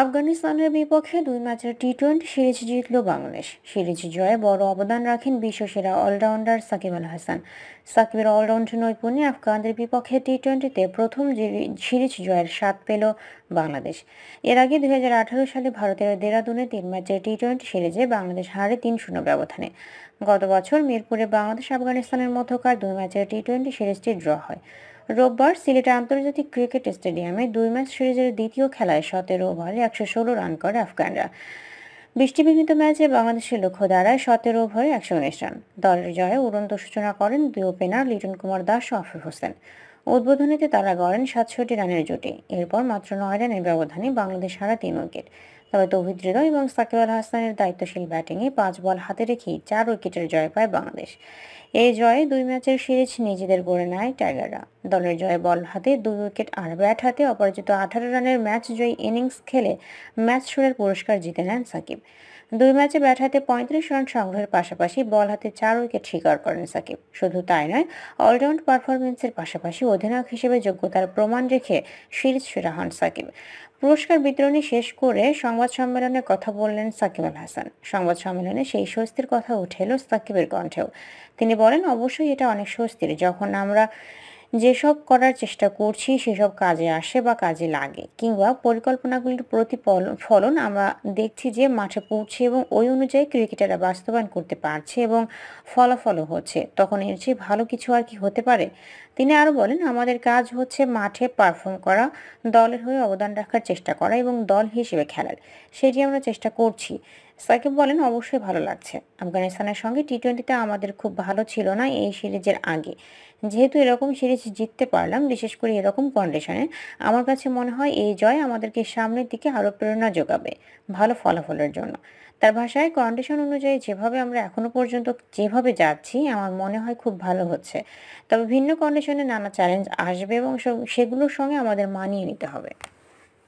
আফগানিস্তানের বিপক্ষে দুই ম্যাচের টি টোয়েন্টি সিরিজ জিতল বাংলাদেশ সিরিজ জয়ে বড় অবদান রাখেন বিশ্বসেরা অলরাউন্ডার সাকিব আল হাসান সাকিবের অলরাউন্ড নৈপুণ্যে আফগানদের বিপক্ষে টি টোয়েন্টিতে প্রথম সিরিজ জয়ের স্বাদ পেল বাংলাদেশ এর আগে দুই সালে ভারতের দেরাদুনে তিন ম্যাচের টি টোয়েন্টি সিরিজে বাংলাদেশ হারে তিন শূন্য ব্যবধানে গত বছর মিরপুরে বাংলাদেশ আফগানিস্তানের মধ্যকার দুই ম্যাচের টি টোয়েন্টি সিরিজটি ড্র হয় রোববার সিলেটের আন্তর্জাতিক ক্রিকেট স্টেডিয়ামে দুই ম্যাচ সিরিজের দ্বিতীয় খেলায় সতেরো ওভারে একশো ষোলো রান করে আফগানরা বৃষ্টিবিঘ্নিত ম্যাচে বাংলাদেশের লক্ষ্য দাঁড়ায় সতেরো ওভারে একশো উনিশ রান দলের জয়ে উড়ন্ত সূচনা করেন দুই ওপেনার লিটন কুমার দাস ও আফিফ হোসেন উদ্বোধনীতে তারা গড়েন সাতষট্টি রানের জুটি এরপর মাত্র নয় রানের ব্যবধানে বাংলাদেশ হারা তিন উইকেট তবে তৌহিদ এবং সাকিব আল হাসানের দায়িত্বশীল ব্যাটিংয়ে পাঁচ বল হাতে রেখেই চার উইকেটের জয় পায় বাংলাদেশ এই জয়ে দুই ম্যাচের সিরিজ নিজেদের গড়ে নেয় টাইগাররা দলের জয়ে বল হাতে দুই উইকেট আর ব্যাট হাতে অপরাজিত আঠারো রানের ম্যাচ জয়ী ইনিংস খেলে ম্যাচ সুরের পুরস্কার জিতে নেন সাকিব দুই ম্যাচে ব্যাট হাতে পঁয়ত্রিশ রান সংগ্রহের পাশাপাশি বল হাতে চার উইকেট শিকার করেন সাকিব শুধু তাই নয় অলরাউন্ড পারফরমেন্সের পাশাপাশি অধিনায়ক হিসেবে যোগ্যতার প্রমাণ রেখে সিরিজ সেরা হন সাকিব পুরস্কার বিতরণী শেষ করে সংবাদ সম্মেলনে কথা বললেন সাকিব আল হাসান সংবাদ সম্মেলনে সেই স্বস্তির কথা উঠে এলো সাকিবের কণ্ঠেও তিনি করেন অবশ্যই এটা অনেক স্বস্তির যখন আমরা যেসব করার চেষ্টা করছি সেসব কাজে আসে বা কাজে লাগে কিংবা পরিকল্পনাগুলির প্রতিফলন আমরা দেখছি যে মাঠে পড়ছে এবং ওই অনুযায়ী ক্রিকেটাররা বাস্তবায়ন করতে পারছে এবং ফলাফলও হচ্ছে তখন এর চেয়ে ভালো কিছু আর কি হতে পারে তিনি আরও বলেন আমাদের কাজ হচ্ছে মাঠে পারফর্ম করা দলের হয়ে অবদান রাখার চেষ্টা করা এবং দল হিসেবে খেলার সেটি আমরা চেষ্টা করছি সাকিব বলেন অবশ্যই ভালো লাগছে আফগানিস্তানের সঙ্গে টি টোয়েন্টিতে আমাদের খুব ভালো ছিল না এই সিরিজের আগে যেহেতু এরকম সিরিজ জিততে পারলাম বিশেষ করে এরকম কন্ডিশনে আমার কাছে মনে হয় এই জয় আমাদেরকে সামনের দিকে আরও প্রেরণা যোগাবে ভালো ফলাফলের জন্য তার ভাষায় কন্ডিশন অনুযায়ী যেভাবে আমরা এখনো পর্যন্ত যেভাবে যাচ্ছি আমার মনে হয় খুব ভালো হচ্ছে তবে ভিন্ন কন্ডিশনে নানা চ্যালেঞ্জ আসবে এবং সেগুলোর সঙ্গে আমাদের মানিয়ে নিতে হবে